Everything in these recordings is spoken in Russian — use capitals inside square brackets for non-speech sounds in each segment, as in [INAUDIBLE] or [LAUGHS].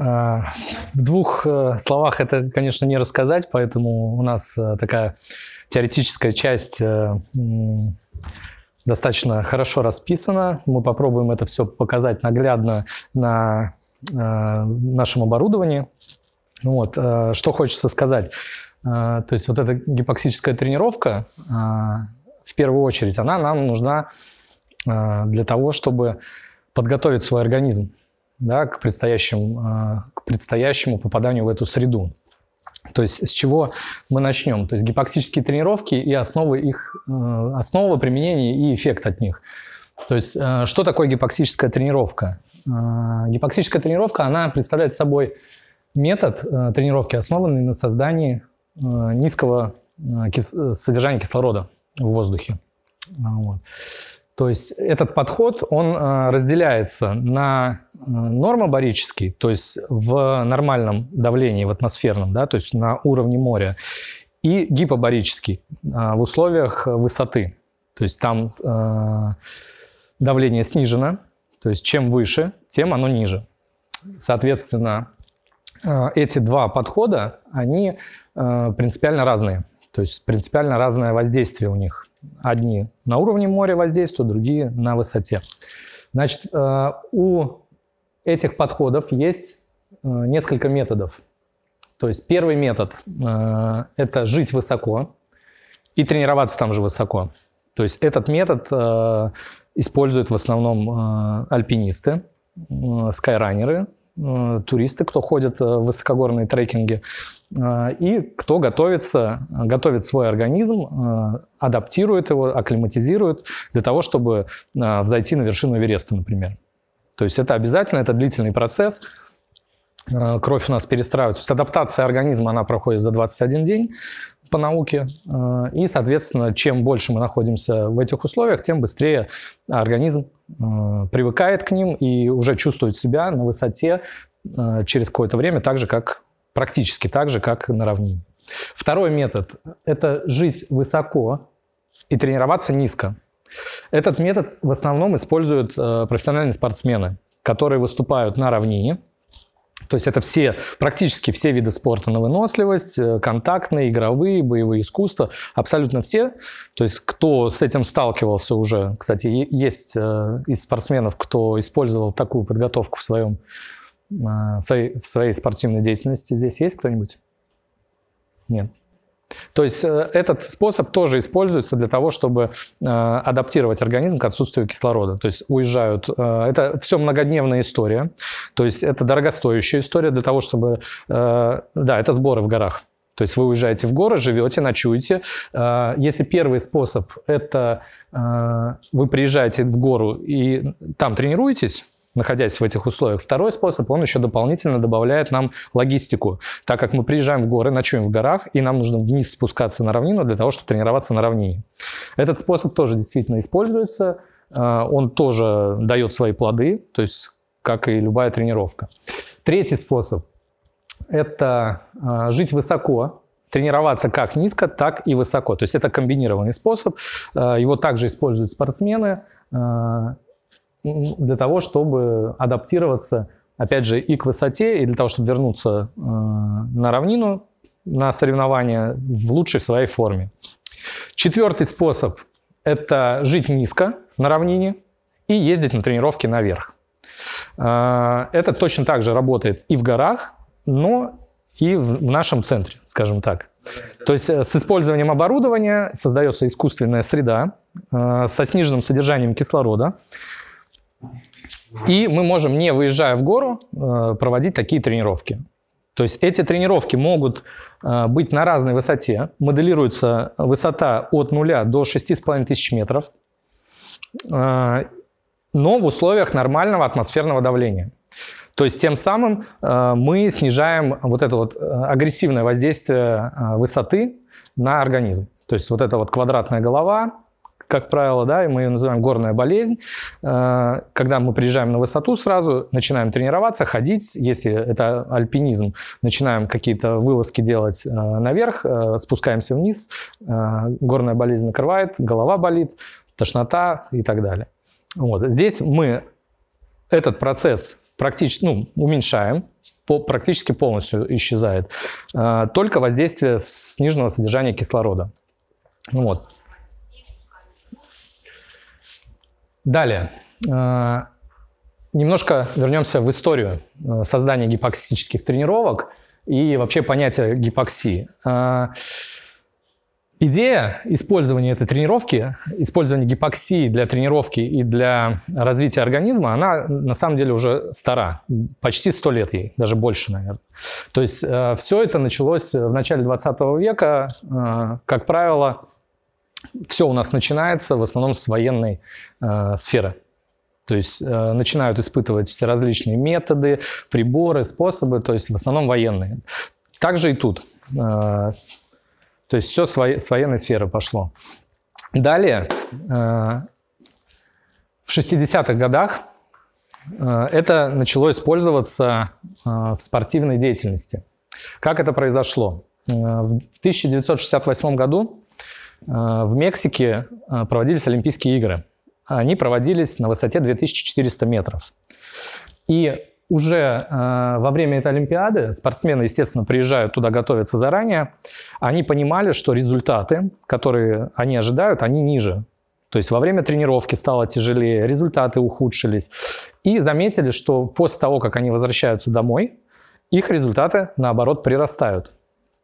В двух э, словах это, конечно, не рассказать, поэтому у нас э, такая теоретическая часть э, достаточно хорошо расписана. Мы попробуем это все показать наглядно на нашем оборудовании. Вот. Что хочется сказать. То есть вот эта гипоксическая тренировка, в первую очередь, она нам нужна для того, чтобы подготовить свой организм да, к, предстоящим, э, к предстоящему попаданию в эту среду. То есть с чего мы начнем? То есть гипоксические тренировки и основы их, э, основа применения и эффект от них. То есть э, что такое гипоксическая тренировка? Гипоксическая тренировка, она представляет собой метод тренировки, основанный на создании низкого кис содержания кислорода в воздухе. Вот. То есть этот подход, он э, разделяется на э, нормобарический, то есть в нормальном давлении, в атмосферном, да, то есть на уровне моря, и гипобарический э, в условиях высоты. То есть там давление снижено, то есть чем выше, тем оно ниже. Соответственно, эти два подхода, они принципиально разные. То есть принципиально разное воздействие у них – Одни на уровне моря воздействуют, другие на высоте. Значит, э, у этих подходов есть э, несколько методов. То есть первый метод э, – это жить высоко и тренироваться там же высоко. То есть этот метод используют в основном альпинисты, скайранеры – Э, туристы, кто ходит э, в высокогорные трекинги, э, и кто готовится, готовит свой организм, адаптирует его, акклиматизирует для того, чтобы взойти на вершину Эвереста, например. То есть это обязательно, это длительный процесс, Э, кровь у нас перестраивается. То есть адаптация организма, она проходит за 21 день по науке. Э, и, соответственно, чем больше мы находимся в этих условиях, тем быстрее организм э, привыкает к ним и уже чувствует себя на высоте через какое-то время, так же, как практически так же, как на равнине. Второй метод – это жить высоко и тренироваться низко. Этот метод в основном используют профессиональные спортсмены, которые выступают на равнине – то есть это все, практически все виды спорта на выносливость, э, контактные, игровые, боевые искусства, абсолютно все. То есть кто с этим сталкивался уже, кстати, есть э, из спортсменов, кто использовал такую подготовку в, своем, э, в своей, в своей спортивной деятельности. Здесь есть кто-нибудь? Нет. То есть э, этот способ тоже используется для того, чтобы э, адаптировать организм к отсутствию кислорода. То есть уезжают... Э, это все многодневная история. То есть это дорогостоящая история для того, чтобы... Да, это сборы в горах. То есть вы уезжаете в горы, живете, ночуете. Если первый способ – это вы приезжаете в гору и там тренируетесь, находясь в этих условиях. Второй способ, он еще дополнительно добавляет нам логистику, так как мы приезжаем в горы, ночуем в горах, и нам нужно вниз спускаться на равнину для того, чтобы тренироваться на равнине. Этот способ тоже действительно используется, а, он тоже дает свои плоды, то есть как и любая тренировка. Третий способ – это а, жить высоко, тренироваться как низко, так и высоко. То есть это комбинированный способ. А, его также используют спортсмены для того, чтобы адаптироваться, опять же, и к высоте, и для того, чтобы вернуться э, на равнину, на соревнования в лучшей своей форме. Четвертый способ – это жить низко на равнине и ездить на тренировки наверх. Э, это точно так же работает и в горах, но и в нашем центре, скажем так. То есть э, с использованием оборудования создается искусственная среда э, со сниженным содержанием кислорода, и мы можем, не выезжая в гору, э, проводить такие тренировки. То есть эти тренировки могут э, быть на разной высоте. Моделируется высота от 0 до 6,5 тысяч метров, э, но в условиях нормального атмосферного давления. То есть тем самым мы снижаем вот это вот агрессивное воздействие высоты на организм. То есть вот эта вот квадратная голова, как правило, да, и мы ее называем горная болезнь. Э, когда мы приезжаем на высоту, сразу начинаем тренироваться, ходить, если это альпинизм, начинаем какие-то вылазки делать э, наверх, э, спускаемся вниз, горная болезнь накрывает, голова болит, тошнота и так далее. Вот. Здесь мы этот процесс практически ну, уменьшаем, по, практически полностью исчезает. Только воздействие с нижнего содержания кислорода. Ну вот. Далее. Э, немножко вернемся в историю э, создания гипоксических тренировок и вообще понятия гипоксии. Э, идея использования этой тренировки, использования гипоксии для тренировки и для развития организма, она на самом деле уже стара, почти 100 лет ей, даже больше, наверное. То есть все это началось в начале 20 века, как правило, все у нас начинается в основном с военной э, сферы. То есть э, начинают испытывать все различные методы, приборы, способы, то есть в основном военные. Также и тут. Э, то есть все с, военной сферы пошло. Далее, э, в 60-х годах э, это начало использоваться э, в спортивной деятельности. Как это произошло? в 1968 году а, в Мексике а, проводились Олимпийские игры. Они проводились на высоте 2400 метров. И уже э, во время этой Олимпиады спортсмены, естественно, приезжают туда готовятся заранее. Они понимали, что результаты, которые они ожидают, они ниже. То есть во время тренировки стало тяжелее, результаты ухудшились. И заметили, что после того, как они возвращаются домой, их результаты, наоборот, прирастают.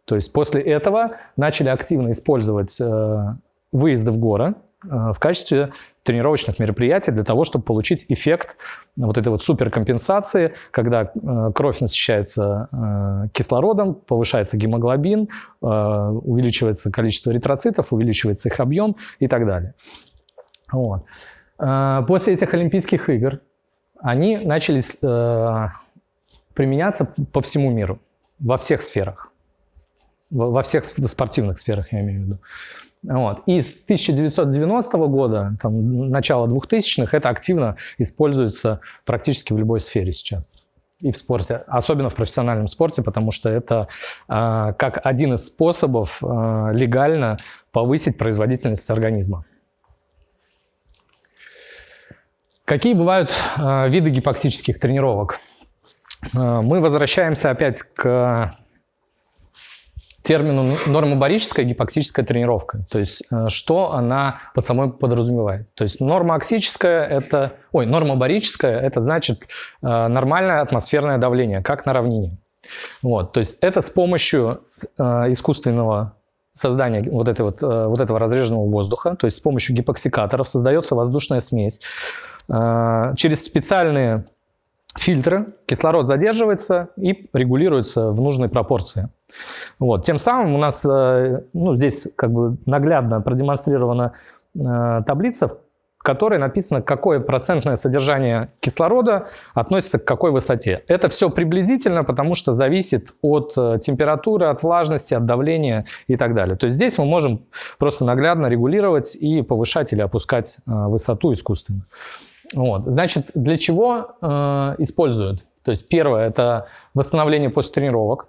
То есть после этого начали активно использовать э, выезды в горы э, в качестве тренировочных мероприятий для того, чтобы получить эффект вот этой вот суперкомпенсации, когда э, кровь насыщается кислородом, повышается гемоглобин, увеличивается количество эритроцитов, увеличивается их объем и так далее. Вот. После этих Олимпийских игр они начали применяться по всему миру, во всех сферах во всех ну, спортивных сферах, я имею в виду. Вот. И с 1990 года, там, начала 2000-х, это активно используется практически в любой сфере сейчас. И в спорте, особенно в профессиональном спорте, потому что это э, как один из способов э, легально повысить производительность организма. Какие бывают э, виды гипоксических тренировок? Э, мы возвращаемся опять к термину нормобарическая гипоксическая тренировка. То есть, э, что она под собой подразумевает. То есть, нормоаксическая – это... Ой, нормобарическая – это значит э, нормальное атмосферное давление, как на равнине. Вот, то есть, это с помощью э, искусственного создания вот, этой вот, вот этого разреженного воздуха, то есть с помощью гипоксикаторов создается воздушная смесь. Через специальные фильтра, кислород задерживается и регулируется в нужной пропорции. Вот. Тем самым у нас э, ну, здесь как бы наглядно продемонстрирована э, таблица, в которой написано, какое процентное содержание кислорода относится к какой высоте. Это все приблизительно, потому что зависит от э, температуры, от влажности, от давления и так далее. То есть здесь мы можем просто наглядно регулировать и повышать или опускать высоту искусственно. Вот. Значит, для чего э, используют? То есть первое – это восстановление после тренировок.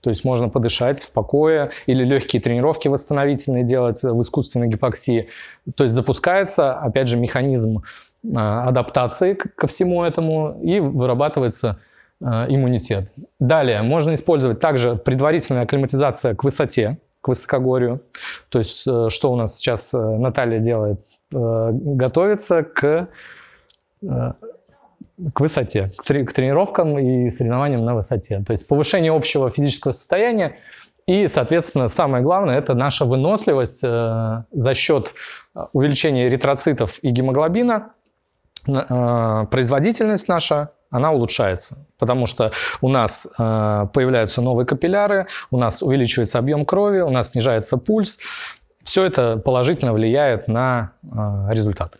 То есть можно подышать в покое или легкие тренировки восстановительные делать в искусственной гипоксии. То есть запускается, опять же, механизм э, адаптации ко всему этому и вырабатывается э, иммунитет. Далее можно использовать также предварительная акклиматизация к высоте к высокогорию, То есть, э, что у нас сейчас э, Наталья делает? Э, готовится к, к высоте, к, к тренировкам и соревнованиям на высоте. То есть, повышение общего физического состояния и, соответственно, самое главное – это наша выносливость за счет увеличения эритроцитов и гемоглобина, производительность наша она улучшается, потому что у нас э, появляются новые капилляры, у нас увеличивается объем крови, у нас снижается пульс. Все это положительно влияет на э, результат.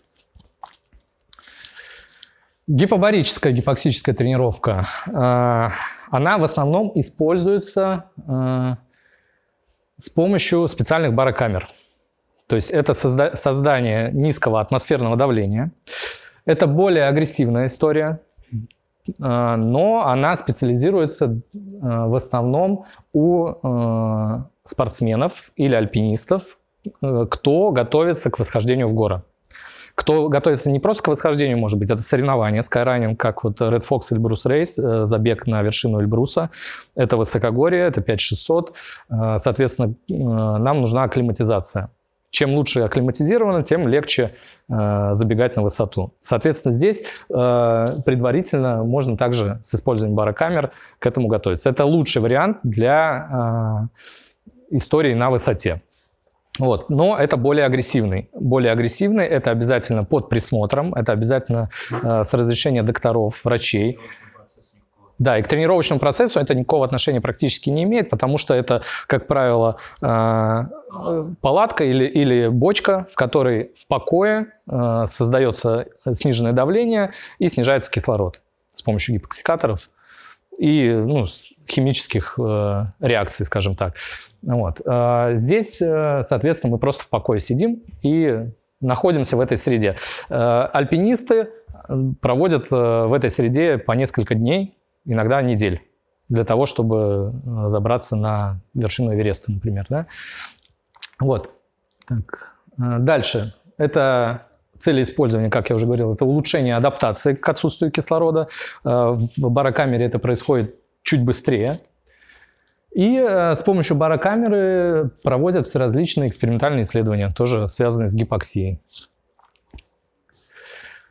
Гипобарическая гипоксическая тренировка, э, она в основном используется э, с помощью специальных барокамер. То есть это созда- создание низкого атмосферного давления. Это более агрессивная история, а, но она специализируется а, в основном у а, спортсменов или альпинистов, э, кто готовится к восхождению в горы. Кто готовится не просто к восхождению, может быть, это соревнование, скайранинг, как вот Red Fox или Брус Рейс, э, забег на вершину Эльбруса. Это высокогорье, это 5600. Э, соответственно, нам нужна акклиматизация. Чем лучше акклиматизировано, тем легче э, забегать на высоту. Соответственно, здесь э, предварительно можно также с использованием барокамер к этому готовиться. Это лучший вариант для э, истории на высоте. Вот. Но это более агрессивный. Более агрессивный – это обязательно под присмотром, это обязательно э, с разрешения докторов, врачей. Да, и к тренировочному процессу это никакого отношения практически не имеет, потому что это, как правило, э, палатка или, или бочка, в которой в покое э, создается сниженное давление и снижается кислород с помощью гипоксикаторов и ну, химических э, реакций, скажем так. Вот. здесь, соответственно, мы просто в покое сидим и находимся в этой среде. Альпинисты проводят в этой среде по несколько дней, иногда недель для того, чтобы э, забраться на вершину Эвереста, например. Да? Вот. Так. Э, дальше. Это цели использования, как я уже говорил, это улучшение адаптации к отсутствию кислорода. Э, в барокамере это происходит чуть быстрее. И с помощью барокамеры проводятся различные экспериментальные исследования, тоже связанные с гипоксией.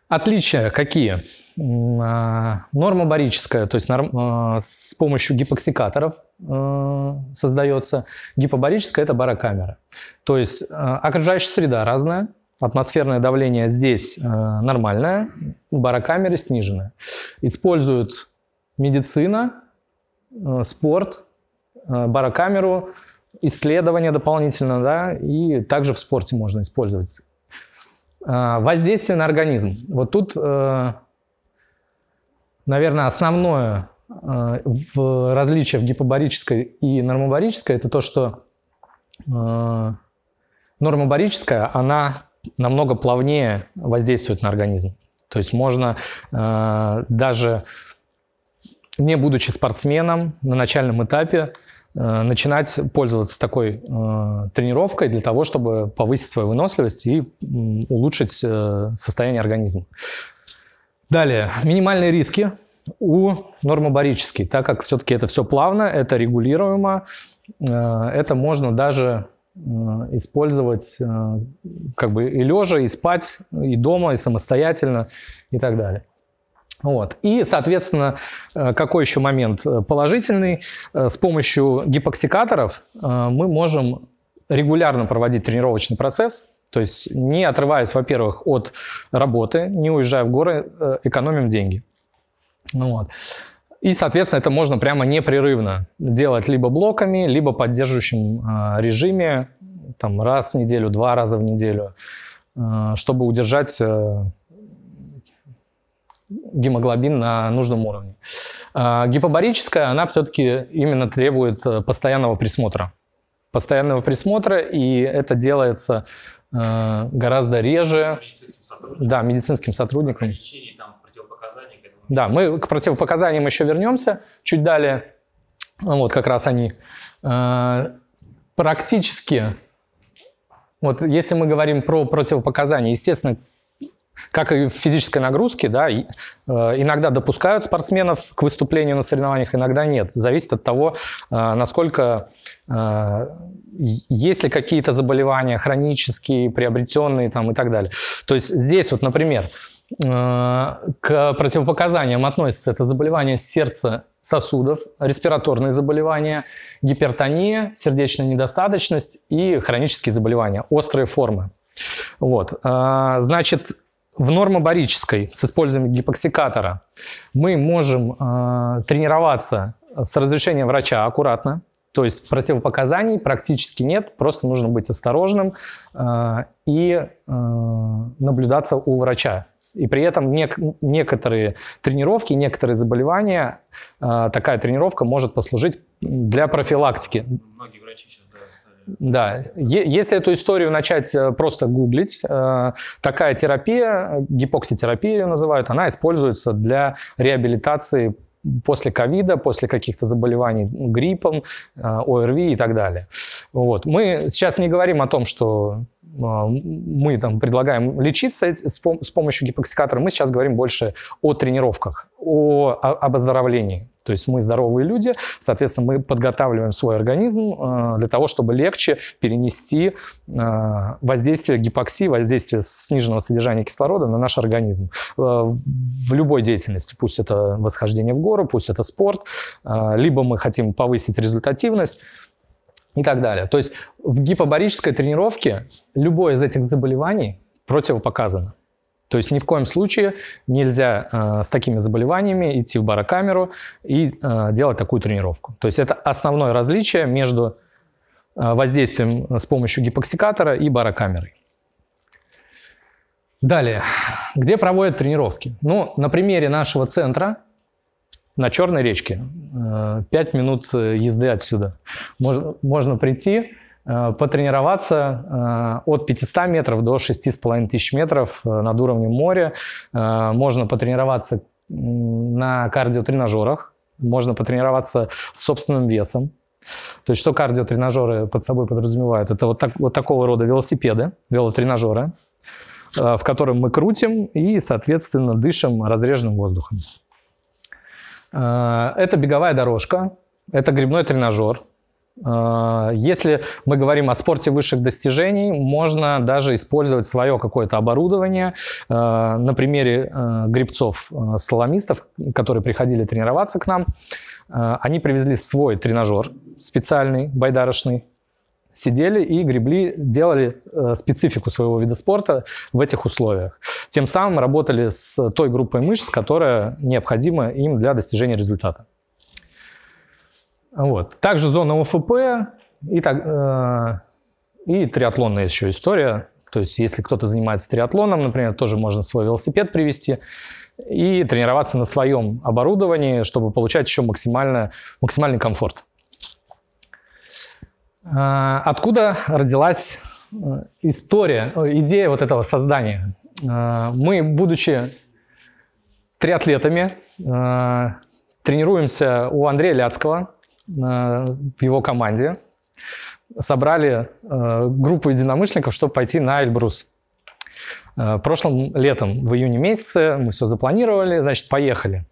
Отличия какие? А, норма барическая, то есть норм, а, с помощью гипоксикаторов э, создается. Гипобарическая – это барокамера. То есть э, окружающая среда разная, атмосферное давление здесь э, нормальное, в барокамере сниженное. Используют медицина, спорт, барокамеру, исследования дополнительно, да, и также в спорте можно использовать а, воздействие на организм. Вот тут, э, наверное, основное э, в различие в гипобарической и нормобарической это то, что э, нормобарическая, она намного плавнее воздействует на организм. То есть можно даже не будучи спортсменом на начальном этапе, Э, начинать пользоваться такой э, тренировкой для того, чтобы повысить свою выносливость и м, улучшить э, состояние организма. Далее, минимальные риски у нормобарический, так как все-таки это все плавно, это регулируемо, э, это можно даже э, использовать э, как бы и лежа, и спать, и дома, и самостоятельно, и так далее. Вот. И, соответственно, э, какой еще момент э, положительный? Э, с помощью гипоксикаторов мы можем регулярно проводить тренировочный процесс, то есть не отрываясь, во-первых, от работы, не уезжая в горы, экономим деньги. Ну вот. И, соответственно, это можно прямо непрерывно делать либо блоками, либо поддерживающим режиме, там, раз в неделю, два раза в неделю, чтобы удержать гемоглобин на нужном уровне. А, гипобарическая, она все-таки именно требует э, постоянного присмотра. Постоянного присмотра, и это делается э, гораздо реже. Медицинским да, медицинским сотрудникам. Да, мы к противопоказаниям еще вернемся чуть далее. Вот как раз они. Э, практически, вот если мы говорим про противопоказания, естественно, как и в физической нагрузке, да, э, иногда допускают спортсменов к выступлению на соревнованиях, иногда нет. Зависит от того, э, насколько э, есть ли какие-то заболевания хронические, приобретенные там, и так далее. То есть здесь вот, например, к противопоказаниям относится это заболевание сердца сосудов, респираторные заболевания, гипертония, сердечная недостаточность и хронические заболевания, острые формы. Вот. Значит, в нормобарической с использованием гипоксикатора мы можем э, тренироваться с разрешения врача аккуратно, то есть противопоказаний практически нет, просто нужно быть осторожным э, и э, наблюдаться у врача. И при этом нек- некоторые тренировки, некоторые заболевания, э, такая тренировка может послужить для профилактики. Многие врачи сейчас да, если эту историю начать э, просто гуглить, э, такая терапия, гипокситерапия ее называют, она используется для реабилитации после ковида, после каких-то заболеваний гриппом, э, ОРВИ и так далее. Вот. Мы сейчас не говорим о том, что а, мы там предлагаем лечиться с помощью гипоксикатора, мы сейчас говорим больше о тренировках, о, о, об оздоровлении. То есть мы здоровые люди, соответственно, мы подготавливаем свой организм э, для того, чтобы легче перенести э, воздействие гипоксии, воздействие сниженного содержания кислорода на наш организм. Э, в любой деятельности, пусть это восхождение в гору, пусть это спорт, либо мы хотим повысить результативность, и так далее. То есть в гипобарической тренировке любое из этих заболеваний противопоказано. То есть ни в коем случае нельзя э, с такими заболеваниями идти в барокамеру и э, делать такую тренировку. То есть это основное различие между э, воздействием с помощью гипоксикатора и барокамерой. Далее, где проводят тренировки? Ну, на примере нашего центра на Черной речке, 5 э, минут э, езды отсюда. Можно, можно прийти, э, потренироваться от 500 метров до 6,5 тысяч метров над уровнем моря. Можно потренироваться на кардиотренажерах, можно потренироваться с собственным весом. То есть что кардиотренажеры под собой подразумевают? Это вот, так, вот такого рода велосипеды, велотренажеры, в котором мы крутим и, соответственно, дышим разреженным воздухом. Э, это беговая дорожка, это грибной тренажер. Э, если мы говорим о спорте высших достижений, можно даже использовать свое какое-то оборудование. Э, на примере грибцов-слаломистов, которые приходили тренироваться к нам, они привезли свой тренажер специальный, байдарочный, сидели и гребли, делали э, специфику своего вида спорта в этих условиях. Тем самым работали с той группой мышц, которая необходима им для достижения результата. Вот. Также зона ОФП и, так, э, и триатлонная еще история. То есть, если кто-то занимается триатлоном, например, тоже можно свой велосипед привести и тренироваться на своем оборудовании, чтобы получать еще максимально, максимальный комфорт. А, откуда родилась э, история, э, идея вот этого создания? А, мы, будучи триатлетами, а, тренируемся у Андрея Ляцкого в его команде. Собрали э, группу единомышленников, чтобы пойти на Эльбрус. Прошлым летом, в июне месяце, мы все запланировали, значит, поехали.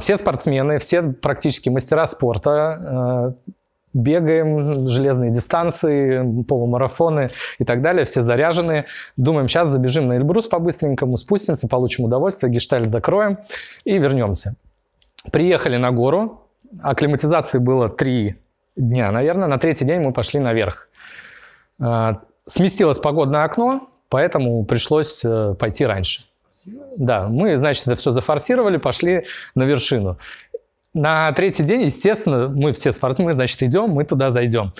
Все спортсмены, все практически мастера спорта бегаем, железные дистанции, полумарафоны и так далее, все заряжены, Думаем, сейчас забежим на Эльбрус по-быстренькому, спустимся, получим удовольствие, гештальт закроем и вернемся. Приехали на гору, акклиматизации было три дня, наверное. На третий день мы пошли наверх. А, сместилось погодное окно, поэтому пришлось э, пойти раньше. Да, мы, значит, это все зафорсировали, пошли на вершину. На третий день, естественно, мы все спортсмены, значит, идем, мы туда зайдем.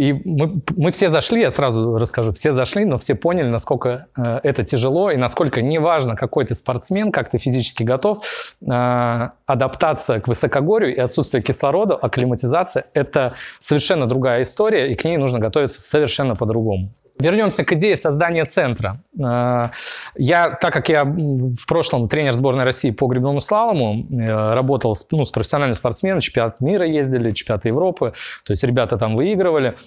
И мы, мы все зашли, я сразу расскажу, все зашли, но все поняли, насколько э, это тяжело и насколько неважно, какой ты спортсмен, как ты физически готов, э, адаптация к высокогорью и отсутствию кислорода, акклиматизация – это совершенно другая история, и к ней нужно готовиться совершенно по-другому. Вернемся к идее создания центра. Э, я, так как я в прошлом тренер сборной России по грибному слалому, э, работал с, ну, с профессиональными спортсменами, чемпионат мира ездили, чемпионат Европы, то есть ребята там выигрывали –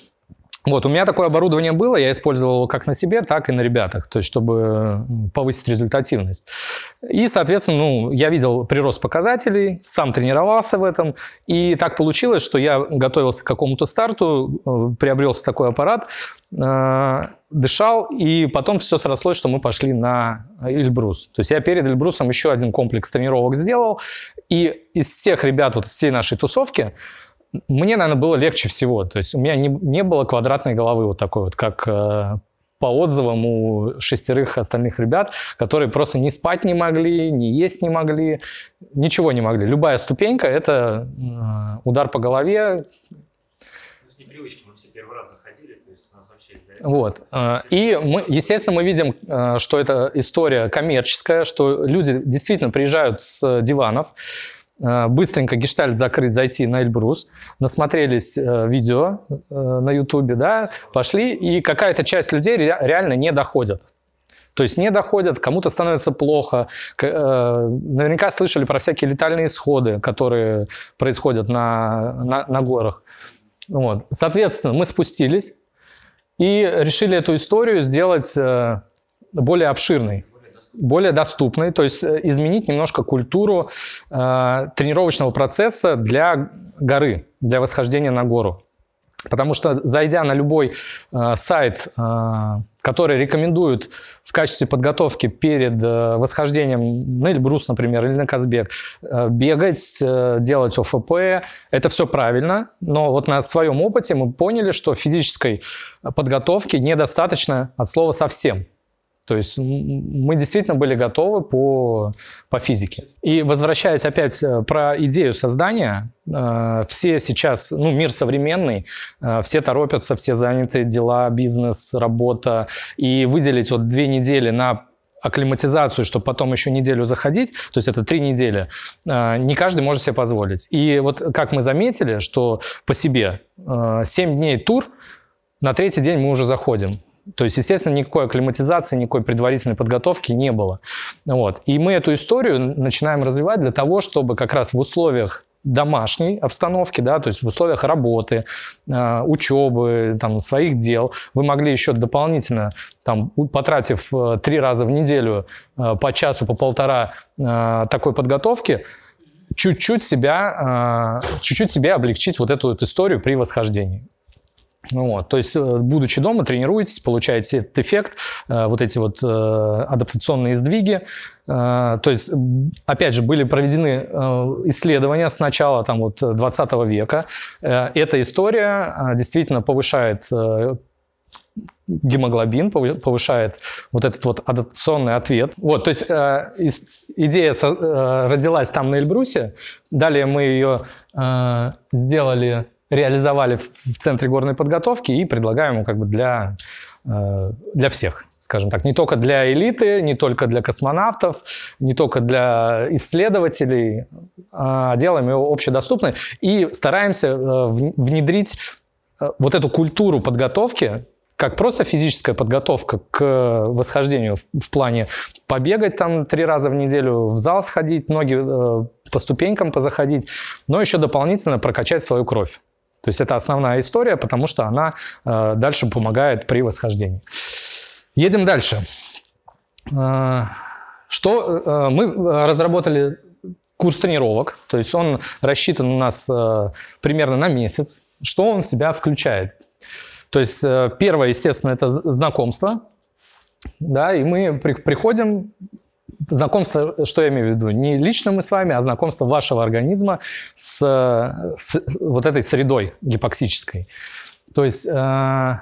вот, у меня такое оборудование было, я использовал его как на себе, так и на ребятах, то есть чтобы повысить результативность. И, соответственно, ну, я видел прирост показателей, сам тренировался в этом, и так получилось, что я готовился к какому-то старту, э, приобрелся такой аппарат, э, дышал, и потом все срослось, что мы пошли на Эльбрус. То есть я перед Эльбрусом еще один комплекс тренировок сделал, и из всех ребят вот из всей нашей тусовки – мне, наверное, было легче всего. То есть у меня не, не было квадратной головы вот такой вот, как э, по отзывам у шестерых остальных ребят, которые просто не спать не могли, не есть не могли, ничего не могли. Любая ступенька – это э, удар по голове. С непривычки мы все первый раз заходили, то есть у нас вообще... Вот. Э, и, мы, естественно, мы видим, э, что это история коммерческая, что люди действительно приезжают с диванов, Э, быстренько гештальт закрыть, зайти на Эльбрус, насмотрелись э, видео э, на Ютубе, да, пошли, и какая-то часть людей реально не доходят. То есть не доходят, кому-то становится плохо. Наверняка слышали про всякие летальные исходы, которые происходят на, на, на горах. Вот. Соответственно, мы спустились и решили эту историю сделать более обширной более доступной, то есть э, изменить немножко культуру э, тренировочного процесса для горы, для восхождения на гору. Потому что, зайдя на любой э, сайт, э, который рекомендуют в качестве подготовки перед э, восхождением на ну, Эльбрус, например, или на Казбек, э, бегать, э, делать ОФП, это все правильно, но вот на своем опыте мы поняли, что физической подготовки недостаточно от слова совсем. То есть мы действительно были готовы по, по физике. И возвращаясь опять э, про идею создания, э, все сейчас, ну, мир современный, э, все торопятся, все заняты, дела, бизнес, работа. И выделить вот две недели на акклиматизацию, чтобы потом еще неделю заходить, то есть это три недели, не каждый может себе позволить. И вот как мы заметили, что по себе 7 дней тур, на третий день мы уже заходим. То есть, естественно, никакой акклиматизации, никакой предварительной подготовки не было. Вот. И мы эту историю начинаем развивать для того, чтобы как раз в условиях домашней обстановки, да, то есть в условиях работы, а, учебы, там, своих дел, вы могли еще дополнительно, там, потратив э, три раза в неделю э, по часу, по полтора э, такой подготовки, чуть-чуть себя, а, чуть-чуть себе облегчить вот эту вот историю при восхождении. Вот, то есть, э, будучи дома, тренируетесь, получаете этот эффект, э, вот эти вот э, адаптационные сдвиги. То есть, опять же, были проведены исследования с начала там, вот, 20 века. Эта история действительно повышает гемоглобин, повышает вот этот вот адаптационный ответ. Вот, то есть идея родилась там на Эльбрусе, далее мы ее сделали реализовали в, Центре горной подготовки и предлагаем ему как бы для, э, для всех, скажем так. Не только для элиты, не только для космонавтов, не только для исследователей. А делаем его общедоступной и стараемся э, внедрить э, вот эту культуру подготовки как просто физическая подготовка к восхождению в плане побегать там три раза в неделю, в зал сходить, ноги по ступенькам позаходить, но еще дополнительно прокачать свою кровь. То есть это основная история, потому что она э, дальше помогает при восхождении. Едем дальше. Э, что э, э мы э, разработали курс тренировок, то есть он рассчитан у нас э, примерно на месяц. Что он в себя включает? То есть э, первое, естественно, это знакомство, да, и мы приходим, знакомство, что я имею в виду, не лично мы с вами, а знакомство вашего организма с, с вот этой средой гипоксической. То есть э,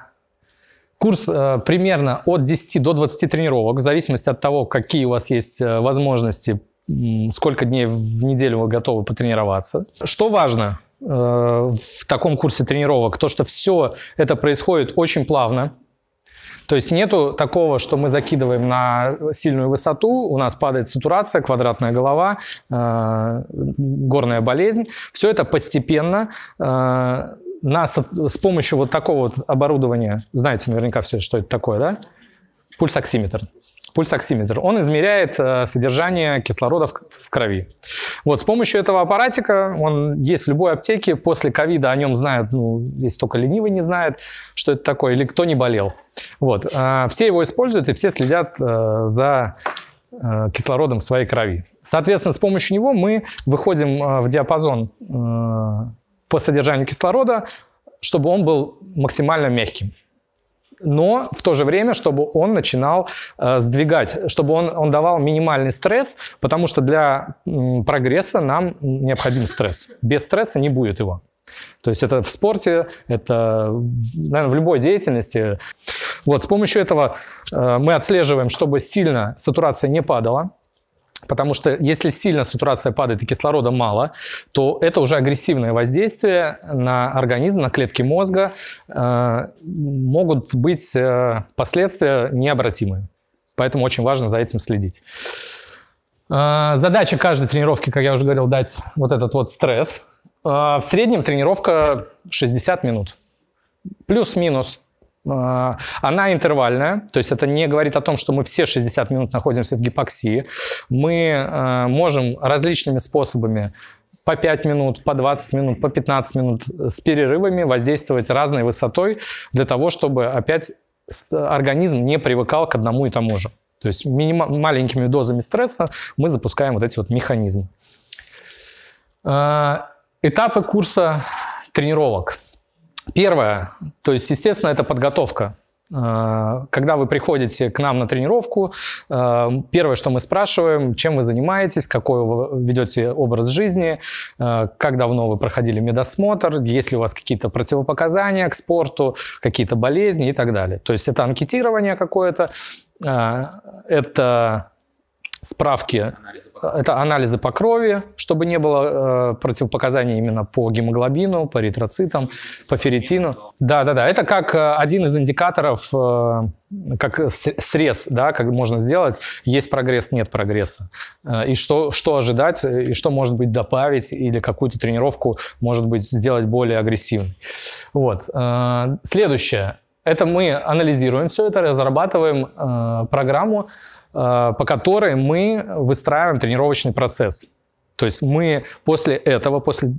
курс э, примерно от 10 до 20 тренировок, в зависимости от того, какие у вас есть э, возможности, сколько дней в неделю вы готовы потренироваться. Что важно э, в таком курсе тренировок, то, что все это происходит очень плавно, то есть нету такого, что мы закидываем на сильную высоту, у нас падает сатурация, квадратная голова, э, горная болезнь. Все это постепенно э, нас с помощью вот такого вот оборудования, знаете наверняка все, что это такое, да? Пульсоксиметр пульсоксиметр. Он измеряет э, содержание кислорода в крови. Вот с помощью этого аппаратика, он есть в любой аптеке, после ковида о нем знают, ну, если только ленивый не знает, что это такое, или кто не болел. Вот. Э, все его используют и все следят э, за кислородом в своей крови. Соответственно, с помощью него мы выходим в диапазон по содержанию кислорода, чтобы он был максимально мягким но в то же время, чтобы он начинал э, сдвигать, чтобы он, он давал минимальный стресс, потому что для э, прогресса нам необходим стресс. Без стресса не будет его. То есть это в спорте, это, наверное, в любой деятельности. Вот с помощью этого э, мы отслеживаем, чтобы сильно сатурация не падала, Потому что если сильно сатурация падает и кислорода мало, то это уже агрессивное воздействие на организм, на клетки мозга. Э, могут быть э, последствия необратимые. Поэтому очень важно за этим следить. Э, задача каждой тренировки, как я уже говорил, дать вот этот вот стресс. В среднем тренировка 60 минут. Плюс-минус а, она интервальная, то есть это не говорит о том, что мы все 60 минут находимся в гипоксии. Мы а, можем различными способами по 5 минут, по 20 минут, по 15 минут с перерывами воздействовать разной высотой для того, чтобы опять организм не привыкал к одному и тому же. То есть миним- маленькими дозами стресса мы запускаем вот эти вот механизмы. А, этапы курса тренировок – Первое, то есть, естественно, это подготовка. Э, когда вы приходите к нам на тренировку, э, первое, что мы спрашиваем, чем вы занимаетесь, какой вы ведете образ жизни, э, как давно вы проходили медосмотр, есть ли у вас какие-то противопоказания к спорту, какие-то болезни и так далее. То есть это анкетирование какое-то, это справки, это анализы по крови, чтобы не было э, противопоказаний именно по гемоглобину, по эритроцитам, по ферритину. Да-да-да, это как э, один из индикаторов, э, как срез, да, как можно сделать, есть прогресс, нет прогресса. Э, и что, что ожидать, э, и что, может быть, добавить, или какую-то тренировку, может быть, сделать более агрессивной. Вот. Э, следующее. Это мы анализируем все это, разрабатываем э, программу, Э, по которой мы выстраиваем тренировочный процесс. То есть мы после этого, после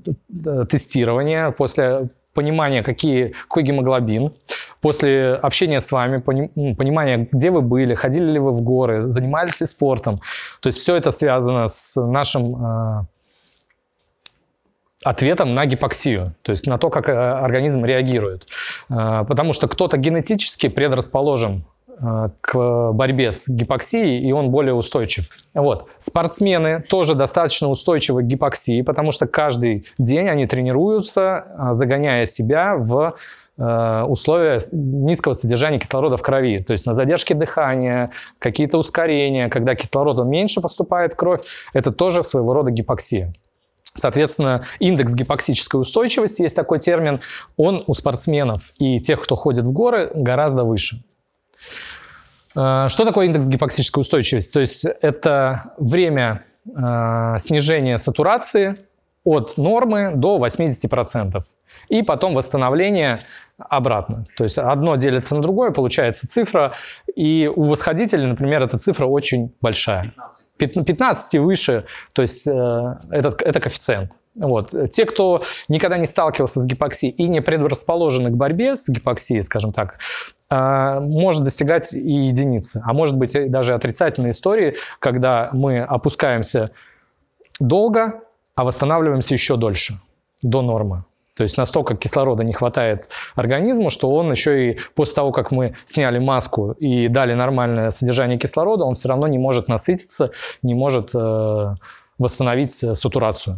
э, тестирования, после понимания, какие, какой гемоглобин, после общения с вами, понимания, где вы были, ходили ли вы в горы, занимались ли спортом. То есть все это связано с нашим э, ответом на гипоксию, то есть на то, как организм реагирует. Потому что кто-то генетически предрасположен Э, к борьбе с гипоксией, и он более устойчив. Вот. Спортсмены тоже достаточно устойчивы к гипоксии, потому что каждый день они тренируются, э, загоняя себя в э, условия низкого содержания кислорода в крови, то есть на задержке дыхания, какие-то ускорения, когда кислорода меньше поступает в кровь, это тоже своего рода гипоксия. Соответственно, индекс гипоксической устойчивости, есть такой термин, он у спортсменов и тех, кто ходит в горы, гораздо выше. А, что такое индекс гипоксической устойчивости? То есть это время а, снижения сатурации от нормы до 80%. И потом восстановление обратно. То есть одно делится на другое, получается цифра. И у восходителя, например, эта цифра очень большая. 15, 15 и выше, то есть э, этот, это коэффициент. Вот. Те, кто никогда не сталкивался с гипоксией и не предрасположены к борьбе с гипоксией, скажем так, а, может достигать и единицы, а может быть даже отрицательной истории, когда мы опускаемся долго, а восстанавливаемся еще дольше, до нормы. То есть настолько кислорода не хватает организму, что он еще и после того, как мы сняли маску и дали нормальное содержание кислорода, он все равно не может насытиться, не может э, восстановить сатурацию.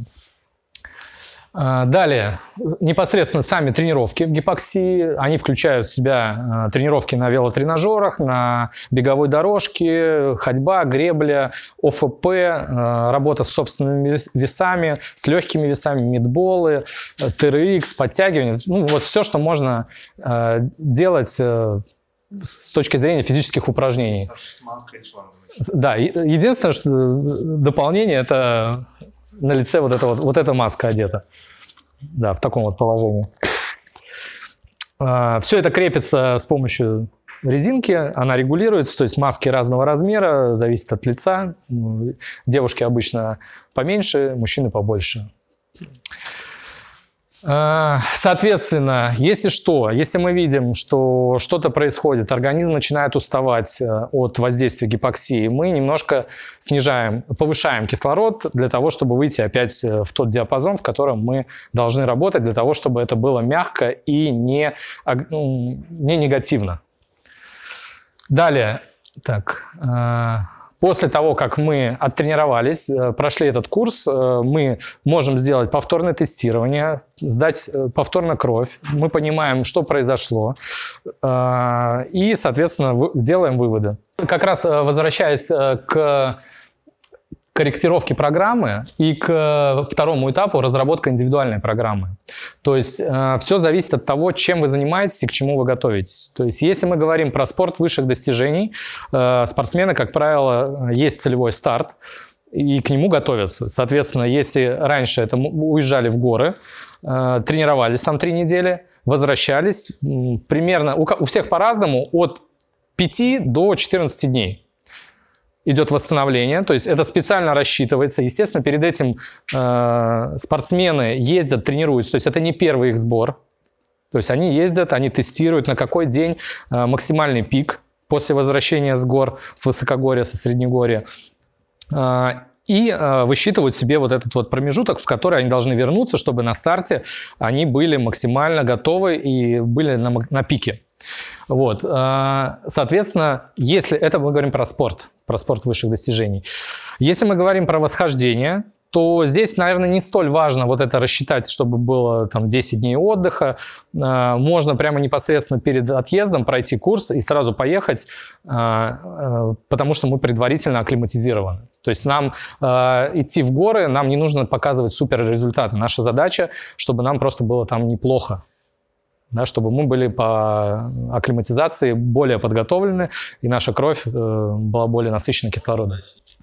А, далее, непосредственно сами тренировки в гипоксии. Они включают в себя а, тренировки на велотренажерах, на беговой дорожке, ходьба, гребля, ОФП, а, работа с собственными весами, с легкими весами, мидболы, э, ТРХ, подтягивания. Ну, вот все, что можно делать э, с точки зрения физических упражнений. Да, единственное что э, дополнение – это на лице вот эта вот, вот эта маска одета да, в таком вот положении. А, Все это крепится с помощью резинки, она регулируется, то есть маски разного размера, зависит от лица. Девушки обычно поменьше, мужчины побольше. Э, соответственно, если что, если мы видим, что что-то происходит, организм начинает уставать э, от воздействия гипоксии, мы немножко снижаем, повышаем кислород для того, чтобы выйти опять э, в тот диапазон, в котором мы должны работать, для того, чтобы это было мягко и не, ну, не негативно. Далее, так, После того, как мы оттренировались, э, прошли этот курс, э, мы можем сделать повторное тестирование, сдать э, повторно кровь, мы понимаем, что произошло, и, соответственно, сделаем выводы. Как раз возвращаясь к корректировке программы и к э, второму этапу разработка индивидуальной программы. То есть э, все зависит от того, чем вы занимаетесь и к чему вы готовитесь. То есть если мы говорим про спорт высших достижений, э, спортсмены, как правило, э, есть целевой старт, и к нему готовятся. Соответственно, если раньше это уезжали в горы, э, тренировались там три недели, возвращались, примерно у, у всех по-разному, от 5 до 14 дней идет восстановление, то есть это специально рассчитывается. Естественно, перед этим э, спортсмены ездят, тренируются, то есть это не первый их сбор. То есть они ездят, они тестируют, на какой день э, максимальный пик после возвращения с гор, с высокогорья, со среднегорья. Э, и э, высчитывают себе вот этот вот промежуток, в который они должны вернуться, чтобы на старте они были максимально готовы и были на, на пике. Вот. А, соответственно, если это мы говорим про спорт, про спорт высших достижений. Если мы говорим про восхождение, то здесь, наверное, не столь важно вот это рассчитать, чтобы было там 10 дней отдыха. А, можно прямо непосредственно перед отъездом пройти курс и сразу поехать, а, потому что мы предварительно акклиматизированы. То есть нам э, идти в горы, нам не нужно показывать супер результаты. Наша задача, чтобы нам просто было там неплохо да, чтобы мы были по акклиматизации более подготовлены, и наша кровь э, была более насыщена кислородом.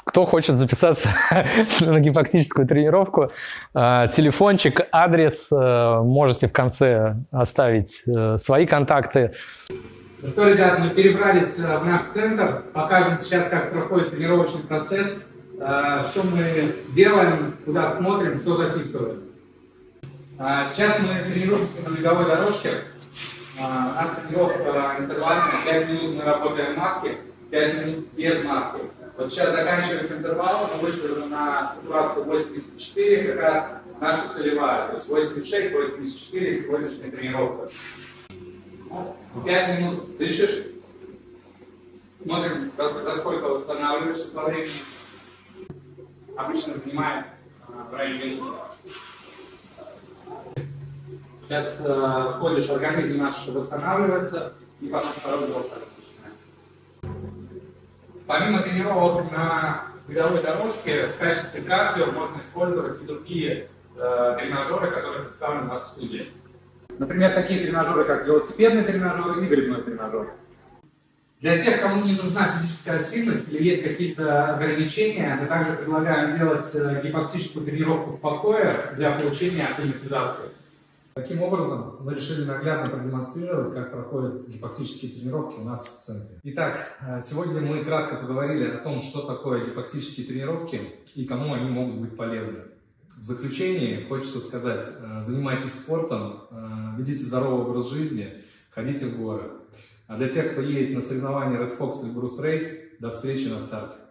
Кто хочет записаться [LAUGHS] на гипоксическую тренировку, э, телефончик, адрес, э, можете в конце оставить э, свои контакты. Ну что, ребят, мы перебрались э, в наш центр, покажем сейчас, как проходит тренировочный процесс, э, что мы делаем, куда смотрим, что записываем. А сейчас мы тренируемся на беговой дорожке. А, от тренировка э, интервальная, 5 минут мы работаем в маске, 5 минут без маски. Вот сейчас заканчивается интервал, мы вышли уже на ситуацию 84, как раз наша целевая, то есть 86, 84 сегодняшняя тренировка. 5 ну, минут дышишь, смотрим, до сколько восстанавливаешься по времени. Обычно занимает а, в районе минуты. Сейчас э, входишь, организм наш восстанавливается, и ваш второй блок Помимо тренировок на беговой дорожке, в качестве кардио можно использовать и другие э, тренажеры, которые представлены в студии. Например, такие тренажеры, как велосипедный тренажер и грибной тренажер. Для тех, кому не нужна физическая активность или есть какие-то ограничения, мы также предлагаем делать э, гипоксическую тренировку в покое для получения акклиматизации. Таким образом, мы решили наглядно продемонстрировать, как проходят гипоксические тренировки у нас в центре. Итак, э, сегодня мы кратко поговорили о том, что такое гипоксические тренировки и кому они могут быть полезны. В заключение хочется сказать, э, занимайтесь спортом, э, ведите здоровый образ жизни, ходите в горы. А для тех, кто едет на соревнования Red Fox или Bruce Race, до встречи на старте.